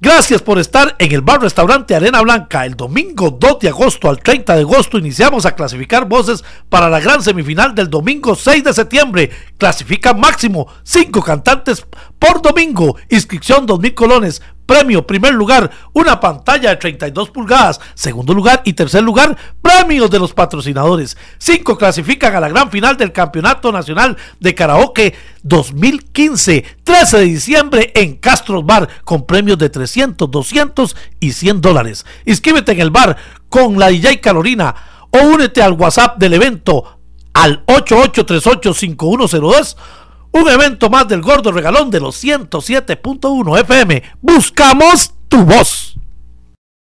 Gracias por estar en el bar restaurante Arena Blanca. El domingo 2 de agosto al 30 de agosto iniciamos a clasificar voces para la gran semifinal del domingo 6 de septiembre. Clasifica máximo 5 cantantes por domingo. Inscripción 2.000 colones premio, primer lugar, una pantalla de 32 pulgadas, segundo lugar y tercer lugar, premios de los patrocinadores. Cinco clasifican a la gran final del Campeonato Nacional de Karaoke 2015, 13 de diciembre en Castro Bar, con premios de 300, 200 y 100 dólares. Inscríbete en el bar con la DJ Calorina o únete al WhatsApp del evento al 8838-5102. Un evento más del Gordo Regalón de los 107.1 FM. Buscamos tu voz.